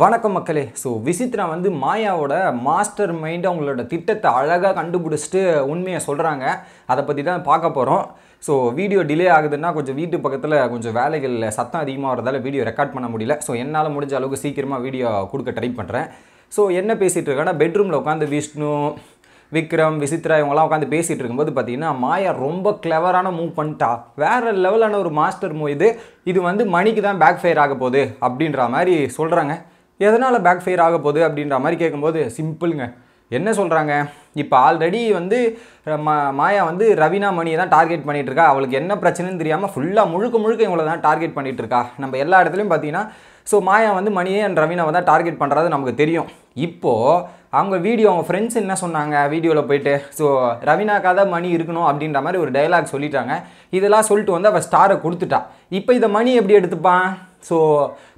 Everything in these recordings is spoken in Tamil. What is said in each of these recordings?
வணக்கம் மக்களே ஸோ விசித்ரா வந்து மாயாவோட மாஸ்டர் மைண்ட் அவங்களோட திட்டத்தை அழகாக கண்டுபிடிச்சிட்டு உண்மையை சொல்கிறாங்க அதை பற்றி தான் பார்க்க போகிறோம் ஸோ வீடியோ டிலே ஆகுதுன்னா கொஞ்சம் வீட்டு பக்கத்தில் கொஞ்சம் வேலைகளில் சத்தம் அதிகமாக வரதால் வீடியோ ரெக்கார்ட் பண்ண முடியல ஸோ என்னால் முடிஞ்ச அளவுக்கு சீக்கிரமாக வீடியோ கொடுக்க ட்ரை பண்ணுறேன் ஸோ என்ன பேசிகிட்டு இருக்கேன்னா பெட்ரூமில் உட்காந்து விஷ்ணு விக்ரம் விசித்ரா இவங்கெல்லாம் உட்காந்து பேசிகிட்டு இருக்கும்போது பார்த்தீங்கன்னா மாயா ரொம்ப கிளவரான மூவ் பண்ணிட்டா வேறு லெவலான ஒரு மாஸ்டர் மூவ் இது இது வந்து மணிக்கு தான் பேக் ஃபயர் ஆக போகுது அப்படின்ற மாதிரி சொல்கிறாங்க எதனால் பேக் ஃபயர் ஆக போகுது அப்படின்ற மாதிரி கேட்கும்போது சிம்பிளுங்க என்ன சொல்கிறாங்க இப்போ ஆல்ரெடி வந்து மா மாயா வந்து ரவினா மணியை தான் டார்கெட் பண்ணிகிட்ருக்கா அவளுக்கு என்ன பிரச்சனைன்னு தெரியாமல் ஃபுல்லாக முழுக்க முழுக்க இவங்கள தான் டார்கெட் பண்ணிகிட்ருக்கா நம்ம எல்லா இடத்துலையும் பார்த்தீங்கன்னா ஸோ மாயா வந்து மணியை அண்ட் ரவீனாவை தான் டார்கெட் பண்ணுறது நமக்கு தெரியும் இப்போது அவங்க வீடியோ அவங்க ஃப்ரெண்ட்ஸ் என்ன சொன்னாங்க வீடியோவில் போயிட்டு ஸோ ரவீனாக்காக தான் மணி இருக்கணும் அப்படின்ற மாதிரி ஒரு டைலாக் சொல்லிட்டாங்க இதெல்லாம் சொல்லிட்டு வந்து அவள் ஸ்டாரை கொடுத்துட்டா இப்போ இதை மணி எப்படி எடுத்துப்பான் ஸோ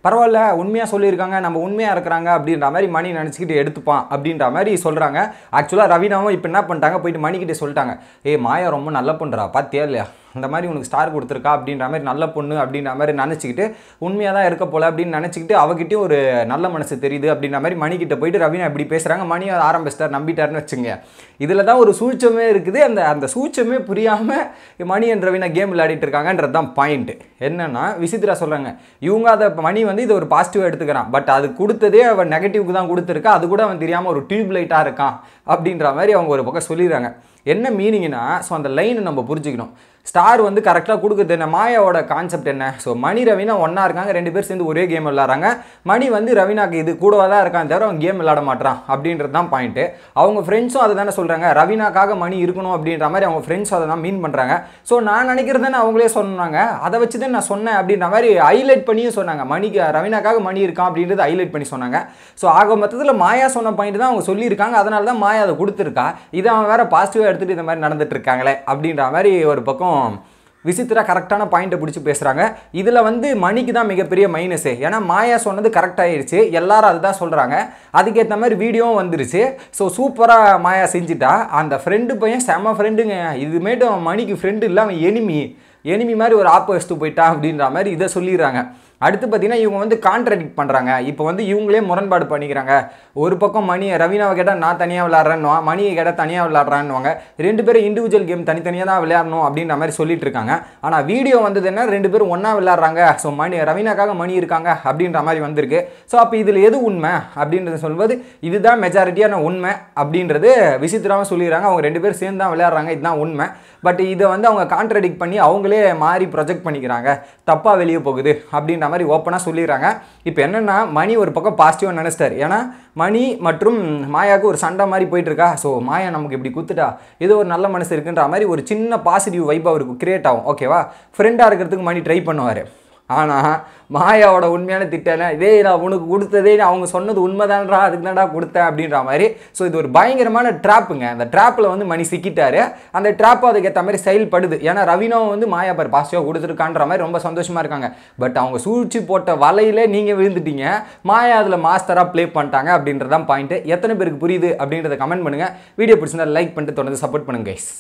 பரவாயில்ல உண்மையாக சொல்லியிருக்காங்க நம்ம உண்மையாக இருக்கிறாங்க அப்படின்ற மாதிரி மணி நினச்சிக்கிட்டு எடுத்துப்பான் அப்படின்ற மாதிரி சொல்கிறாங்க ஆக்சுவலாக ரவீனாவும் இப்போ என்ன பண்ணிட்டாங்க போயிட்டு மணிக்கிட்டே சொல்லிட்டாங்க ஏ மாயா ரொம்ப நல்லா பண்ணுறா பார்த்தியா இல்லையா இந்த மாதிரி உனக்கு ஸ்டார் கொடுத்துருக்கா அப்படின்ற மாதிரி நல்ல பொண்ணு அப்படின்ற மாதிரி நினச்சிக்கிட்டு உண்மையாக தான் இருக்க போல அப்படின்னு நினச்சிக்கிட்டு அவகிட்டையும் ஒரு நல்ல மனசு தெரியுது அப்படின்ற மாதிரி மணிக்கிட்ட போயிட்டு ரவினா இப்படி பேசுகிறாங்க மணி அதை ஆரம்பிச்சிட்டார் நம்பிட்டார்னு வச்சுங்க இதில் தான் ஒரு சூழ்ச்சமே இருக்குது அந்த அந்த சூழ்ச்சமே புரியாமல் மணி என் ரவினா கேம் விளையாடிட்டு இருக்காங்கன்றது தான் பாயிண்ட்டு என்னென்னா விசித்ரா சொல்கிறாங்க இவங்க அதை மணி வந்து இது ஒரு பாசிட்டிவாக எடுத்துக்கிறான் பட் அது கொடுத்ததே அவன் நெகட்டிவ்க்கு தான் கொடுத்துருக்கா அது கூட அவன் தெரியாமல் ஒரு டியூப் லைட்டாக இருக்கான் அப்படின்ற மாதிரி அவங்க ஒரு பக்கம் சொல்லிடுறாங்க என்ன மீனிங்னா ஸோ அந்த லைனை நம்ம புரிஞ்சுக்கணும் ஸ்டார் வந்து கரெக்டாக கொடுக்குறது என்ன மாயாவோட கான்செப்ட் என்ன ஸோ மணி ரவினா ஒன்றா இருக்காங்க ரெண்டு பேர் சேர்ந்து ஒரே கேம் விளாட்றாங்க மணி வந்து ரவினாக்கு இது கூடவாக தான் இருக்கான் தவிர அவன் கேம் விளாட மாட்டான் அப்படின்றது தான் பாயிண்ட்டு அவங்க ஃப்ரெண்ட்ஸும் அதை தானே சொல்கிறாங்க ரவினாக்காக மணி இருக்கணும் அப்படின்ற மாதிரி அவங்க ஃப்ரெண்ட்ஸும் அதை தான் மீன் பண்ணுறாங்க ஸோ நான் நினைக்கிறது தானே அவங்களே சொன்னாங்க அதை வச்சு தான் நான் சொன்னேன் அப்படின்ற மாதிரி ஹைலைட் பண்ணியும் சொன்னாங்க மணிக்கு ரவினாக்காக மணி இருக்கான் அப்படின்றது ஹைலைட் பண்ணி சொன்னாங்க ஸோ ஆக மொத்தத்தில் மாயா சொன்ன பாயிண்ட் தான் அவங்க சொல்லியிருக்காங்க அதனால தான் மாயா அதை கொடுத்துருக்கா இதை அவன் வேறு பாசிட்டிவாக எடுத்துகிட்டு இந்த மாதிரி நடந்துட்டு இருக்காங்களே அப்படின்ற மாதிரி ஒரு பக்கம் கொஞ்சம் விசித்திரா கரெக்டான பாயிண்ட்டை பிடிச்சி பேசுகிறாங்க இதில் வந்து மணிக்கு தான் மிகப்பெரிய மைனஸு ஏன்னா மாயா சொன்னது கரெக்ட் ஆயிடுச்சு எல்லாரும் அதுதான் சொல்கிறாங்க அதுக்கேற்ற மாதிரி வீடியோவும் வந்துருச்சு ஸோ சூப்பராக மாயா செஞ்சுட்டா அந்த ஃப்ரெண்டு பையன் செம ஃப்ரெண்டுங்க இதுமேட்டு மணிக்கு ஃப்ரெண்டு இல்லை அவன் எனிமி எனிமி மாதிரி ஒரு ஆப்போசிட்டு போயிட்டான் அப்படின்ற மாதிரி இதை சொல்லிடுறாங்க அடுத்து பார்த்தீங்கன்னா இவங்க வந்து கான்ட்ராடிக்ட் பண்ணுறாங்க இப்போ வந்து இவங்களே முரண்பாடு பண்ணிக்கிறாங்க ஒரு பக்கம் மணி ரவீனாவை கேட்டால் நான் தனியாக விளாட்றேன்னு மணியை கேட்டால் தனியாக விளாட்றான்னுவாங்க ரெண்டு பேரும் இண்டிவிஜுவல் கேம் தனித்தனியாக தான் விளையாடணும் அப்படின்ற மாதிரி சொல்லிட்டு இருக்காங்க ஆனால் வீடியோ வந்ததுன்னா ரெண்டு பேரும் ஒன்றா விளாட்றாங்க ஸோ மணி ரவீனாக்காக மணி இருக்காங்க அப்படின்ற மாதிரி வந்திருக்கு ஸோ அப்போ இதில் எது உண்மை அப்படின்றத சொல்வது இதுதான் மெஜாரிட்டியான உண்மை அப்படின்றது விசித்திரமாக சொல்லிடுறாங்க அவங்க ரெண்டு பேரும் சேர்ந்து தான் விளையாடுறாங்க இதுதான் உண்மை பட் இதை வந்து அவங்க கான்ட்ரடிக்ட் பண்ணி அவங்களே மாறி ப்ரொஜெக்ட் பண்ணிக்கிறாங்க தப்பாக வெளியே போகுது அப்படின்ற மாதிரி ஓப்பனாக சொல்லிடுறாங்க இப்போ என்னென்னா மணி ஒரு பக்கம் பாசிட்டிவாக நினச்சிட்டார் ஏன்னா மணி மற்றும் மாயாவுக்கு ஒரு சண்டை மாதிரி போயிட்டுருக்கா ஸோ மாயா நமக்கு இப்படி குத்துட்டா ஏதோ ஒரு நல்ல மனசு இருக்குன்ற மாதிரி ஒரு சின்ன பாசிட்டிவ் வைப் அவருக்கு கிரியேட் ஆகும் ஓகேவா ஃப்ரெண்டாக இருக்கிறதுக்கு மணி ட்ரை பண்ணுவார் ஆனால் மாயாவோட உண்மையான திட்டம்னா இதே நான் உனக்கு கொடுத்ததே அவங்க சொன்னது உண்மைதான்றா அதுக்கு தான்டா கொடுத்தேன் அப்படின்ற மாதிரி ஸோ இது ஒரு பயங்கரமான ட்ராப்புங்க அந்த ட்ராப்பில் வந்து மணி சிக்கிட்டாரு அந்த ட்ராப்பு அதுக்கேற்ற மாதிரி செயல்படுது ஏன்னா ரவினோ வந்து மாயா பார் பாசிட்டிவாக கொடுத்துருக்கான்ற மாதிரி ரொம்ப சந்தோஷமாக இருக்காங்க பட் அவங்க சூழ்ச்சி போட்ட வலையில் நீங்கள் விழுந்துட்டீங்க மாயா அதில் மாஸ்டராக ப்ளே பண்ணிட்டாங்க அப்படின்றதான் பாயிண்ட்டு எத்தனை பேருக்கு புரியுது அப்படின்றத கமெண்ட் பண்ணுங்கள் வீடியோ பிடிச்சிருந்தா லைக் பண்ணிட்டு தொடர்ந்து சப்போர்ட் பண்ணுங்க கைஸ்